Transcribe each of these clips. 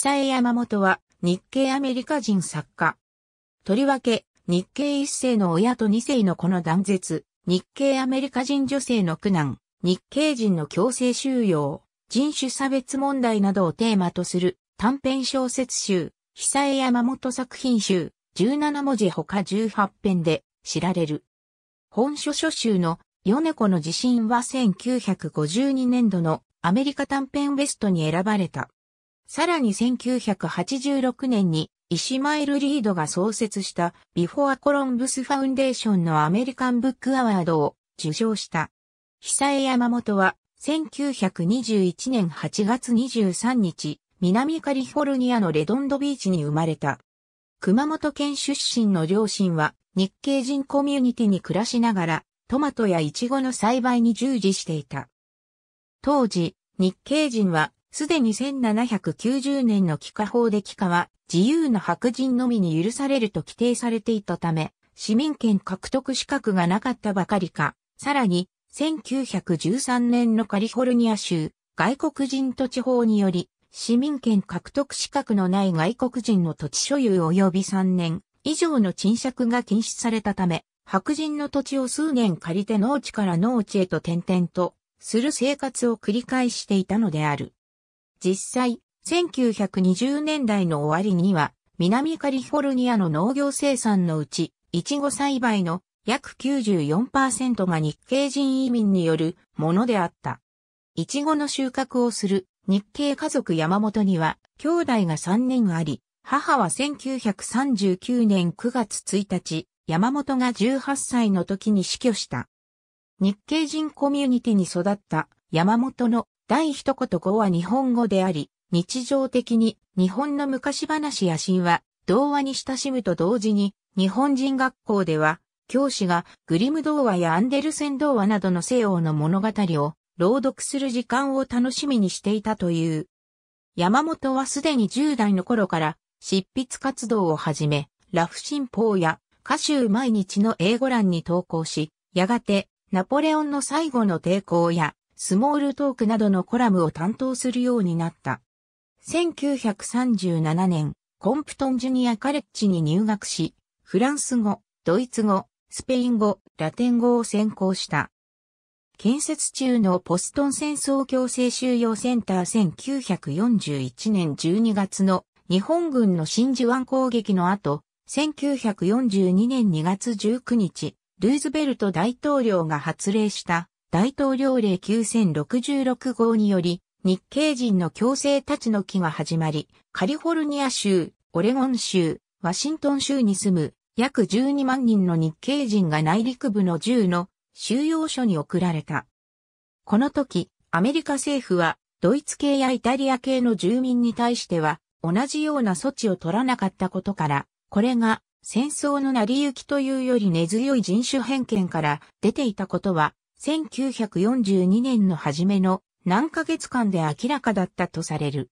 久江山本は日系アメリカ人作家。とりわけ、日系一世の親と二世の子の断絶、日系アメリカ人女性の苦難、日系人の強制収容、人種差別問題などをテーマとする短編小説集、久江山本作品集、17文字他18編で知られる。本書書集の米子の地震は1952年度のアメリカ短編ベストに選ばれた。さらに1986年にイシマイル・リードが創設したビフォア・コロンブス・ファウンデーションのアメリカン・ブック・アワードを受賞した。久江山本は1921年8月23日、南カリフォルニアのレドンドビーチに生まれた。熊本県出身の両親は日系人コミュニティに暮らしながらトマトやイチゴの栽培に従事していた。当時、日系人はすでに1790年の帰化法で帰化は自由な白人のみに許されると規定されていたため、市民権獲得資格がなかったばかりか、さらに1913年のカリフォルニア州外国人土地法により、市民権獲得資格のない外国人の土地所有及び3年以上の賃借が禁止されたため、白人の土地を数年借りて農地から農地へと転々とする生活を繰り返していたのである。実際、1920年代の終わりには、南カリフォルニアの農業生産のうち、イチゴ栽培の約94%が日系人移民によるものであった。イチゴの収穫をする日系家族山本には兄弟が3人あり、母は1939年9月1日、山本が18歳の時に死去した。日系人コミュニティに育った山本の第一言語は日本語であり、日常的に日本の昔話や神話、童話に親しむと同時に、日本人学校では、教師がグリム童話やアンデルセン童話などの西洋の物語を朗読する時間を楽しみにしていたという。山本はすでに10代の頃から執筆活動を始め、ラフ新報や歌集毎日の英語欄に投稿し、やがてナポレオンの最後の抵抗やスモールトークなどのコラムを担当するようになった。1937年、コンプトンジュニアカレッジに入学し、フランス語、ドイツ語、スペイン語、ラテン語を専攻した。建設中のポストン戦争強制収容センター1941年12月の日本軍の真珠湾攻撃の後、1942年2月19日、ルーズベルト大統領が発令した大統領令9066号により、日系人の強制立ちの木が始まり、カリフォルニア州、オレゴン州、ワシントン州に住む約12万人の日系人が内陸部の銃の収容所に送られた。この時、アメリカ政府はドイツ系やイタリア系の住民に対しては同じような措置を取らなかったことから、これが戦争の成り行きというより根強い人種偏見から出ていたことは1942年の初めの何ヶ月間で明らかだったとされる。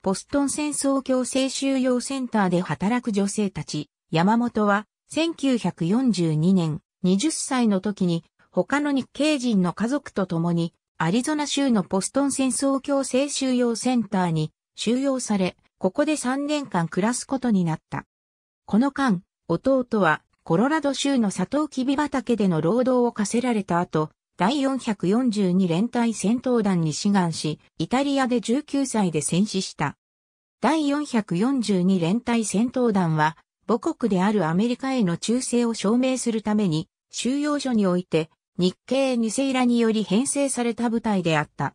ポストン戦争強制収容センターで働く女性たち、山本は1942年20歳の時に他の日系人の家族と共にアリゾナ州のポストン戦争強制収容センターに収容され、ここで3年間暮らすことになった。この間、弟はコロラド州のサトウキビ畑での労働を課せられた後、第442連隊戦闘団に志願し、イタリアで19歳で戦死した。第442連隊戦闘団は、母国であるアメリカへの忠誠を証明するために、収容所において、日系ニセイラにより編成された部隊であった。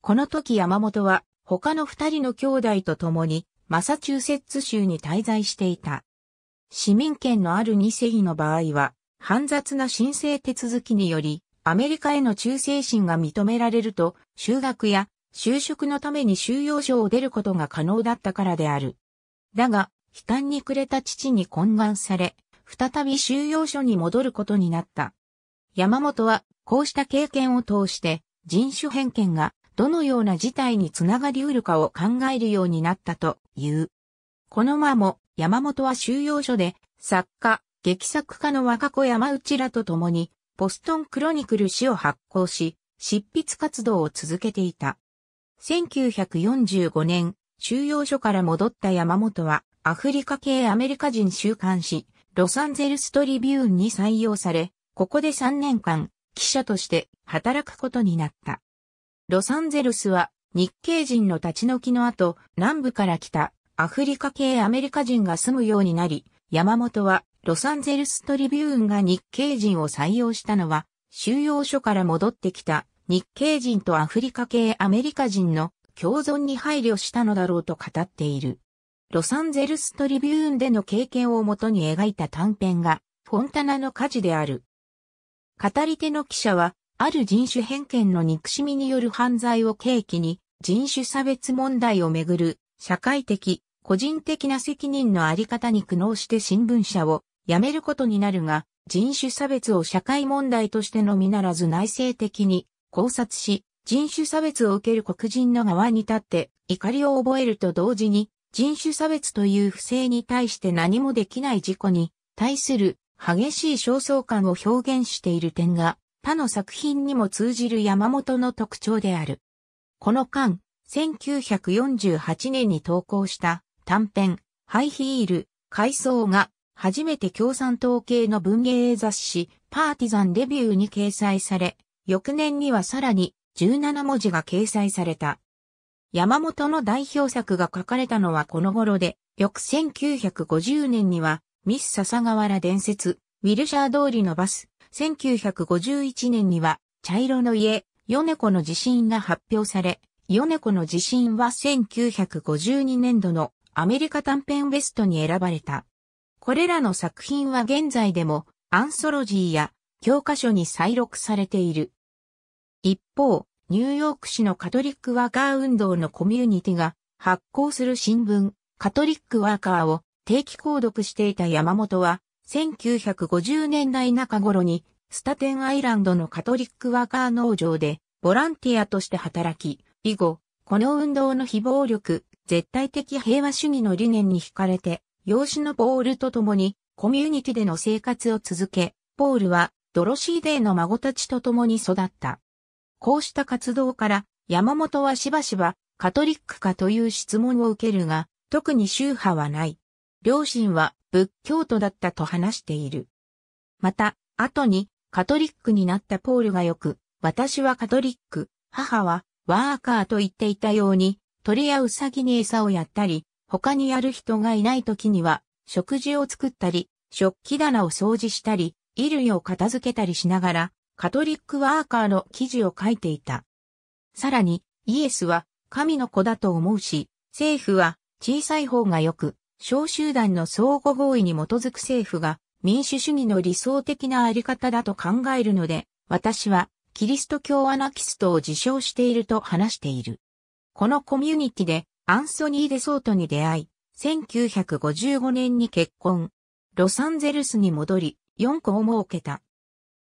この時山本は、他の二人の兄弟と共に、マサチューセッツ州に滞在していた。市民権のある2世の場合は、煩雑な申請手続きにより、アメリカへの忠誠心が認められると、就学や就職のために収容所を出ることが可能だったからである。だが、悲観に暮れた父に懇願され、再び収容所に戻ることになった。山本は、こうした経験を通して、人種偏見がどのような事態につながりうるかを考えるようになったという。この間も山本は収容所で、作家、劇作家の若子山内らと共に、ポストンクロニクル誌を発行し、執筆活動を続けていた。1945年、収容所から戻った山本は、アフリカ系アメリカ人週刊誌、ロサンゼルストリビューンに採用され、ここで3年間、記者として働くことになった。ロサンゼルスは、日系人の立ち退きの後、南部から来たアフリカ系アメリカ人が住むようになり、山本はロサンゼルストリビューンが日系人を採用したのは、収容所から戻ってきた日系人とアフリカ系アメリカ人の共存に配慮したのだろうと語っている。ロサンゼルストリビューンでの経験をもとに描いた短編が、フォンタナの火事である。語り手の記者は、ある人種偏見の憎しみによる犯罪を契機に、人種差別問題をめぐる、社会的、個人的な責任のあり方に苦悩して新聞社を辞めることになるが、人種差別を社会問題としてのみならず内政的に考察し、人種差別を受ける黒人の側に立って怒りを覚えると同時に、人種差別という不正に対して何もできない事故に対する激しい焦燥感を表現している点が他の作品にも通じる山本の特徴である。この間、1948年に投稿した短編、ハイヒール、回想が、初めて共産党系の文芸雑誌、パーティザンデビューに掲載され、翌年にはさらに、17文字が掲載された。山本の代表作が書かれたのはこの頃で、翌1950年には、ミス笹川原伝説、ウィルシャー通りのバス、1951年には、茶色の家、ヨネコの地震が発表され、ヨネコの地震は1952年度のアメリカ短編ベストに選ばれた。これらの作品は現在でもアンソロジーや教科書に再録されている。一方、ニューヨーク市のカトリックワーカー運動のコミュニティが発行する新聞、カトリックワーカーを定期購読していた山本は、1950年代中頃にスタテンアイランドのカトリックワーカー農場でボランティアとして働き、以後、この運動の非暴力、絶対的平和主義の理念に惹かれて、養子のポールと共にコミュニティでの生活を続け、ポールはドロシー・デーの孫たちと共に育った。こうした活動から山本はしばしばカトリックかという質問を受けるが、特に宗派はない。両親は仏教徒だったと話している。また、後にカトリックになったポールがよく、私はカトリック、母はワーカーと言っていたように、鳥やウサギに餌をやったり、他にやる人がいない時には、食事を作ったり、食器棚を掃除したり、衣類を片付けたりしながら、カトリックワーカーの記事を書いていた。さらに、イエスは神の子だと思うし、政府は小さい方が良く、小集団の相互合意に基づく政府が民主主義の理想的なあり方だと考えるので、私はキリスト教アナキストを自称していると話している。このコミュニティでアンソニー・デソートに出会い、1955年に結婚。ロサンゼルスに戻り、4個を設けた。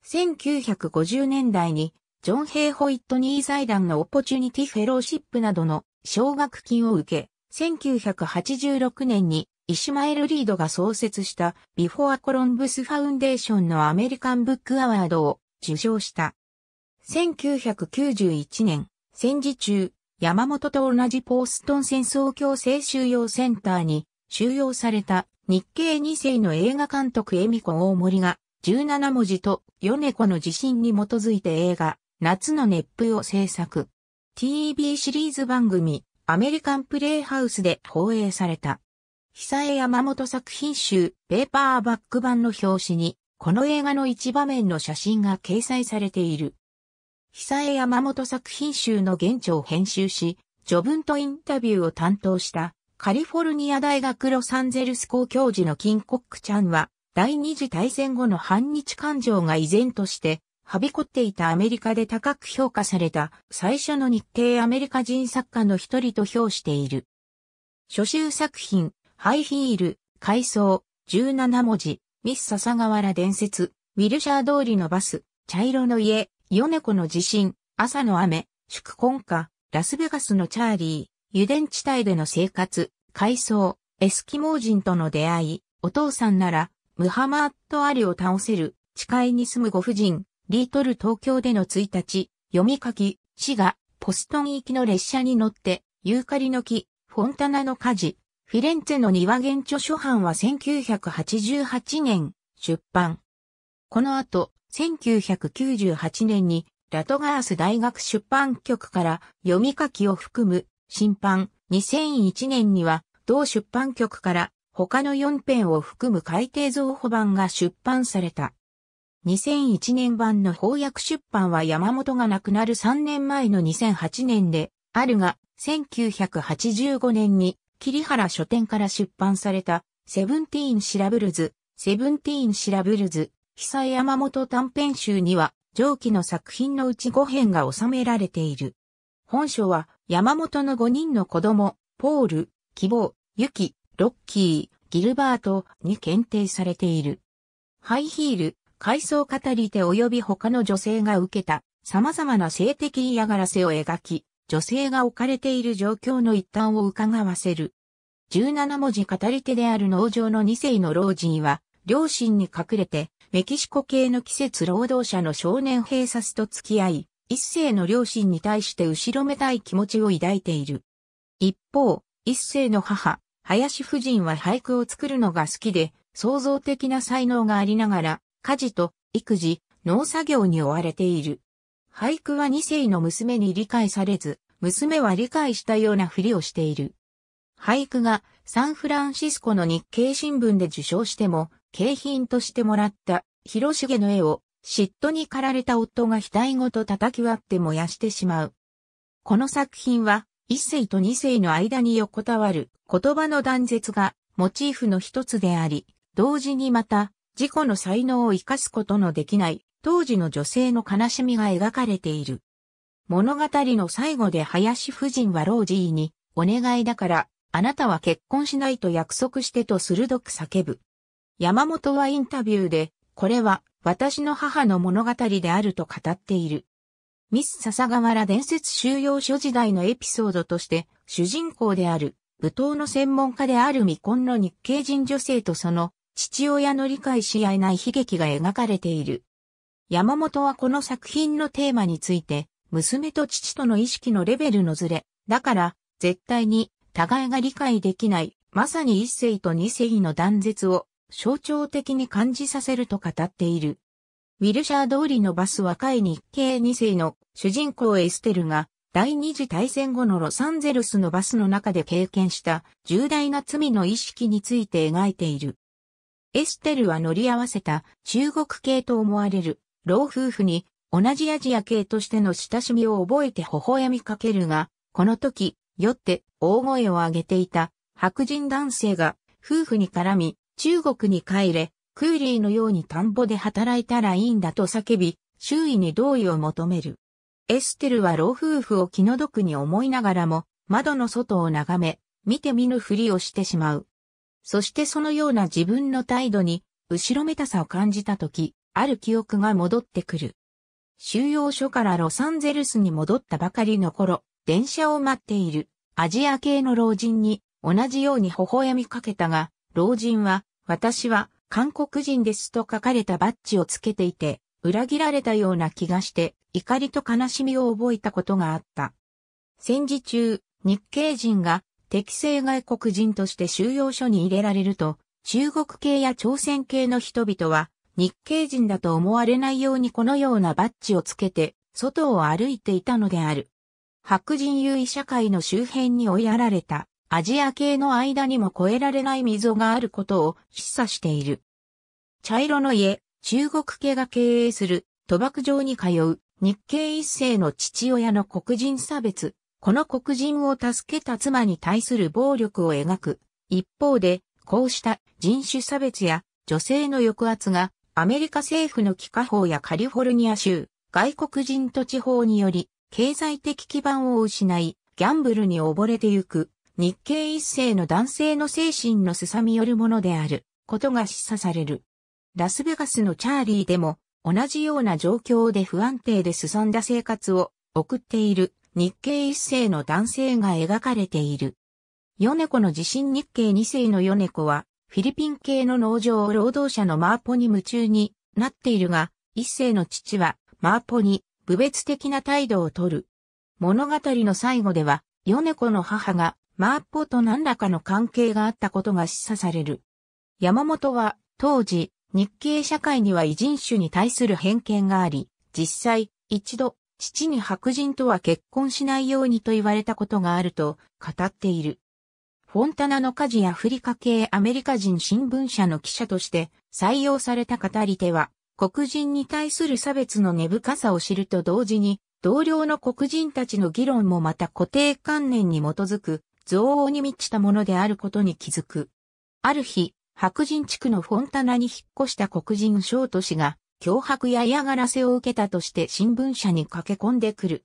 1950年代に、ジョン・ヘイ・ホイットニー財団のオポチュニティ・フェローシップなどの奨学金を受け、1986年にイシュマエル・リードが創設したビフォア・コロンブス・ファウンデーションのアメリカン・ブック・アワードを受賞した。1991年、戦時中、山本と同じポーストン戦争強制収容センターに収容された日系2世の映画監督恵美子大森が17文字と米子の自信に基づいて映画夏の熱風を制作。TV シリーズ番組アメリカンプレイハウスで放映された。久江山本作品集ペーパーバック版の表紙にこの映画の一場面の写真が掲載されている。久江山本作品集の現状を編集し、序文とインタビューを担当したカリフォルニア大学ロサンゼルス校教授のキンコックちゃんは、第二次大戦後の反日感情が依然として、はびこっていたアメリカで高く評価された最初の日系アメリカ人作家の一人と評している。初集作品、ハイヒール、回想、17文字、ミス笹川原伝説、ウィルシャー通りのバス、茶色の家、ヨネコの地震、朝の雨、祝婚歌、ラスベガスのチャーリー、油田地帯での生活、海藻、エスキモー人との出会い、お父さんなら、ムハマーット・アリを倒せる、地界に住むご婦人、リートル東京での1日、読み書き、死が、ポストン行きの列車に乗って、ユーカリの木、フォンタナの火事、フィレンツェの庭現著初版は1988年、出版。この後、1998年にラトガース大学出版局から読み書きを含む審判2001年には同出版局から他の4編を含む改訂増補版が出版された。2001年版の翻訳出版は山本が亡くなる3年前の2008年であるが、1985年に桐原書店から出版されたセブンティーンシラブルズ、セブンティーンシラブルズ、久山本短編集には、上記の作品のうち5編が収められている。本書は、山本の5人の子供、ポール、希望、ユキ、ロッキー、ギルバートに検定されている。ハイヒール、階層語り手及び他の女性が受けた様々な性的嫌がらせを描き、女性が置かれている状況の一端を伺わせる。17文字語り手である農場の2世の老人は、両親に隠れてメキシコ系の季節労働者の少年閉鎖と付き合い、一世の両親に対して後ろめたい気持ちを抱いている。一方、一世の母、林夫人は俳句を作るのが好きで、創造的な才能がありながら、家事と育児、農作業に追われている。俳句は二世の娘に理解されず、娘は理解したようなふりをしている。俳句がサンフランシスコの日経新聞で受賞しても、景品としてもらった広重の絵を嫉妬に駆られた夫が額ごと叩き割って燃やしてしまう。この作品は一世と二世の間に横たわる言葉の断絶がモチーフの一つであり、同時にまた自己の才能を生かすことのできない当時の女性の悲しみが描かれている。物語の最後で林夫人は老人にお願いだからあなたは結婚しないと約束してと鋭く叫ぶ。山本はインタビューで、これは私の母の物語であると語っている。ミス笹川原伝説収容所時代のエピソードとして、主人公である、舞踏の専門家である未婚の日系人女性とその父親の理解し合えない悲劇が描かれている。山本はこの作品のテーマについて、娘と父との意識のレベルのずれ、だから、絶対に、互いが理解できない、まさに一世と二世の断絶を象徴的に感じさせると語っている。ウィルシャー通りのバス若い日系2世の主人公エステルが第二次大戦後のロサンゼルスのバスの中で経験した重大な罪の意識について描いている。エステルは乗り合わせた中国系と思われる老夫婦に同じアジア系としての親しみを覚えて微笑みかけるが、この時、酔って大声を上げていた白人男性が夫婦に絡み、中国に帰れ、クーリーのように田んぼで働いたらいいんだと叫び、周囲に同意を求める。エステルは老夫婦を気の毒に思いながらも、窓の外を眺め、見て見ぬふりをしてしまう。そしてそのような自分の態度に、後ろめたさを感じたとき、ある記憶が戻ってくる。収容所からロサンゼルスに戻ったばかりの頃、電車を待っているアジア系の老人に同じように微笑みかけたが、老人は私は韓国人ですと書かれたバッジをつけていて、裏切られたような気がして、怒りと悲しみを覚えたことがあった。戦時中、日系人が適正外国人として収容所に入れられると、中国系や朝鮮系の人々は、日系人だと思われないようにこのようなバッジをつけて、外を歩いていたのである。白人優位社会の周辺に追いやられたアジア系の間にも越えられない溝があることを示唆している。茶色の家、中国系が経営する賭博場に通う日系一世の父親の黒人差別、この黒人を助けた妻に対する暴力を描く。一方で、こうした人種差別や女性の抑圧がアメリカ政府の帰化法やカリフォルニア州、外国人土地法により経済的基盤を失い、ギャンブルに溺れてゆく日系一世の男性の精神のすさみよるものであることが示唆される。ラスベガスのチャーリーでも同じような状況で不安定で進んだ生活を送っている日系一世の男性が描かれている。ヨネコの地震日系二世のヨネコはフィリピン系の農場労働者のマーポに夢中になっているが、一世の父はマーポに侮別的な態度をとる。物語の最後では、ヨネコの母がマーッポと何らかの関係があったことが示唆される。山本は当時日系社会には異人種に対する偏見があり、実際一度父に白人とは結婚しないようにと言われたことがあると語っている。フォンタナの家事アフリカ系アメリカ人新聞社の記者として採用された語り手は、黒人に対する差別の根深さを知ると同時に、同僚の黒人たちの議論もまた固定観念に基づく憎悪に満ちたものであることに気づく。ある日、白人地区のフォンタナに引っ越した黒人ショート氏が、脅迫や嫌がらせを受けたとして新聞社に駆け込んでくる。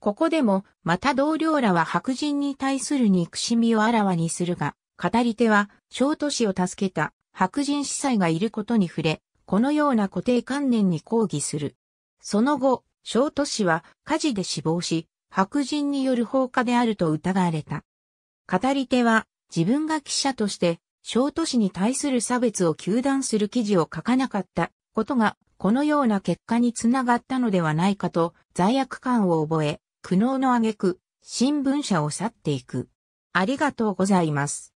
ここでも、また同僚らは白人に対する憎しみをあらわにするが、語り手は、ショート氏を助けた白人司祭がいることに触れ、このような固定観念に抗議する。その後、ショート氏は火事で死亡し、白人による放火であると疑われた。語り手は自分が記者として小都市に対する差別を求断する記事を書かなかったことがこのような結果につながったのではないかと罪悪感を覚え、苦悩の挙句、新聞社を去っていく。ありがとうございます。